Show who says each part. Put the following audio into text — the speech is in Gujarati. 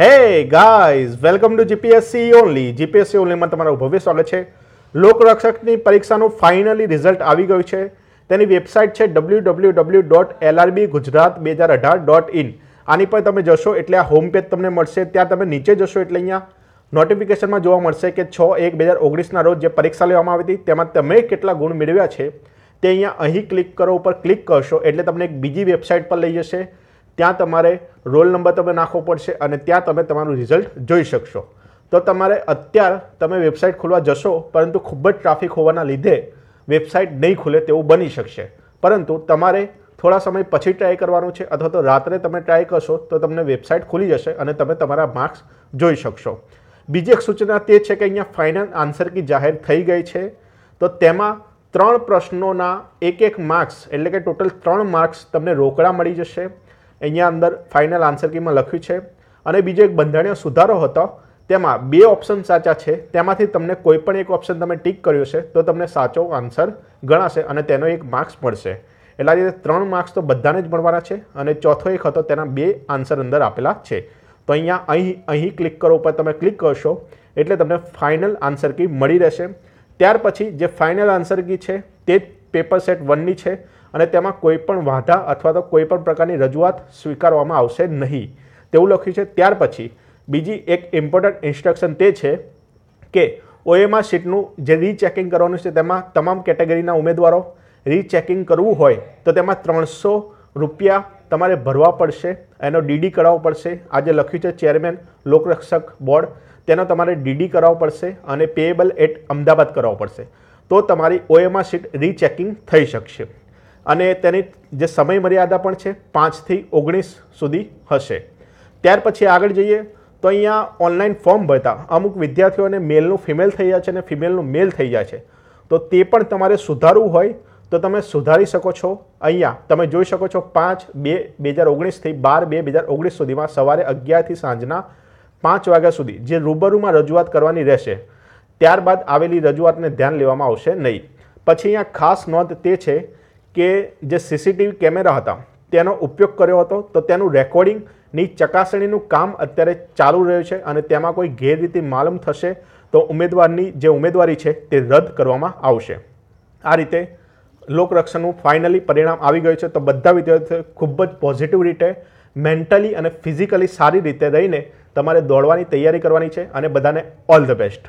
Speaker 1: હે guys welcome to GPSC only GPSC ઓનલીમાં તમારું ભવ્ય સ્વાગત છે લોકરક્ષકની પરીક્ષાનું ફાઇનલી રિઝલ્ટ આવી ગયું છે તેની વેબસાઇટ છે W W W dot LRB Gujarat બે હજાર અઢાર ડોટ ઇન આની પર તમે જશો એટલે આ હોમ પેજ તમને મળશે ત્યાં તમે નીચે જશો એટલે અહીંયા નોટિફિકેશનમાં જોવા મળશે કે છ એક બે હજાર ઓગણીસના રોજ જે પરીક્ષા લેવામાં આવી હતી તેમાં તમે કેટલા ગુણ મેળવ્યા છે તે અહીંયા અહીં ક્લિક કરો ઉપર ક્લિક કરશો એટલે તમને એક બીજી વેબસાઇટ પર લઈ જશે ત્યાં તમારે રોલ નંબર તમે નાખવો પડશે અને ત્યાં તમે તમારું રિઝલ્ટ જોઈ શકશો તો તમારે અત્યાર તમે વેબસાઇટ ખોલવા જશો પરંતુ ખૂબ જ ટ્રાફિક હોવાના લીધે વેબસાઇટ નહીં ખુલે તેવું બની શકશે પરંતુ તમારે થોડા સમય પછી ટ્રાય કરવાનું છે અથવા તો રાત્રે તમે ટ્રાય કરશો તો તમને વેબસાઇટ ખુલી જશે અને તમે તમારા માર્ક્સ જોઈ શકશો બીજી એક સૂચના તે છે કે અહીંયા ફાઇનલ આન્સર કી જાહેર થઈ ગઈ છે તો તેમાં ત્રણ પ્રશ્નોના એક એક માર્ક્સ એટલે કે ટોટલ ત્રણ માર્ક્સ તમને રોકડા મળી જશે અહીંયા અંદર ફાઇનલ આન્સર કીમાં લખ્યું છે અને બીજો એક બંધારણીય સુધારો હતો તેમાં બે ઓપ્શન સાચા છે તેમાંથી તમને કોઈ પણ એક ઓપ્શન તમે ટીક કર્યો છે તો તમને સાચો આન્સર ગણાશે અને તેનો એક માર્ક્સ મળશે એટલા રીતે ત્રણ માર્ક્સ તો બધાને જ મળવાના છે અને ચોથો એક હતો તેના બે આન્સર અંદર આપેલા છે તો અહીંયા અહીં અહીં ક્લિક કરો ઉપર તમે ક્લિક કરશો એટલે તમને ફાઇનલ આન્સર કી મળી રહેશે ત્યાર પછી જે ફાઇનલ આન્સર કી છે તે પેપર સેટ વનની છે અને તેમાં કોઈપણ વાંધા અથવા તો કોઈપણ પ્રકારની રજૂઆત સ્વીકારવામાં આવશે નહીં તેવું લખ્યું છે ત્યાર પછી બીજી એક ઇમ્પોર્ટન્ટ ઇન્સ્ટ્રક્શન તે છે કે ઓએમઆર સીટનું જે રીચેકિંગ કરવાનું છે તેમાં તમામ કેટેગરીના ઉમેદવારો રીચેકિંગ કરવું હોય તો તેમાં ત્રણસો રૂપિયા તમારે ભરવા પડશે એનો ડીડી કરાવવો પડશે આજે લખ્યું છે ચેરમેન લોકરક્ષક બોર્ડ તેનો તમારે ડીડી કરાવવો પડશે અને પેએબલ એટ અમદાવાદ કરાવવો પડશે તો તમારી ઓએમઆર સીટ રીચેકિંગ થઈ શકશે અને તેની જે સમય મર્યાદા પણ છે પાંચથી ઓગણીસ સુધી હશે ત્યાર પછી આગળ જઈએ તો અહીંયા ઓનલાઈન ફોર્મ ભરતા અમુક વિદ્યાર્થીઓને મેલનું ફિમેલ થઈ જાય છે અને ફિમેલનું મેલ થઈ જાય છે તો તે પણ તમારે સુધારવું હોય તો તમે સુધારી શકો છો અહીંયા તમે જોઈ શકો છો પાંચ બે બે હજાર ઓગણીસથી બાર બે બે હજાર ઓગણીસ સુધીમાં સવારે અગિયારથી સાંજના પાંચ વાગ્યા સુધી જે રૂબરૂમાં રજૂઆત કરવાની રહેશે ત્યારબાદ આવેલી રજૂઆતને ધ્યાન લેવામાં આવશે નહીં પછી અહીંયા ખાસ નોંધ તે છે કે જે સીસીટીવી કેમેરા હતા તેનો ઉપયોગ કર્યો હતો તો તેનું રેકોર્ડિંગની ચકાસણીનું કામ અત્યારે ચાલુ રહ્યું છે અને તેમાં કોઈ ગેરરીતિ માલુમ થશે તો ઉમેદવારની જે ઉમેદવારી છે તે રદ કરવામાં આવશે આ રીતે લોકરક્ષણનું ફાઇનલી પરિણામ આવી ગયું છે તો બધા વિદ્યાર્થીઓ ખૂબ જ પોઝિટિવ રીતે મેન્ટલી અને ફિઝિકલી સારી રીતે રહીને તમારે દોડવાની તૈયારી કરવાની છે અને બધાને ઓલ ધ બેસ્ટ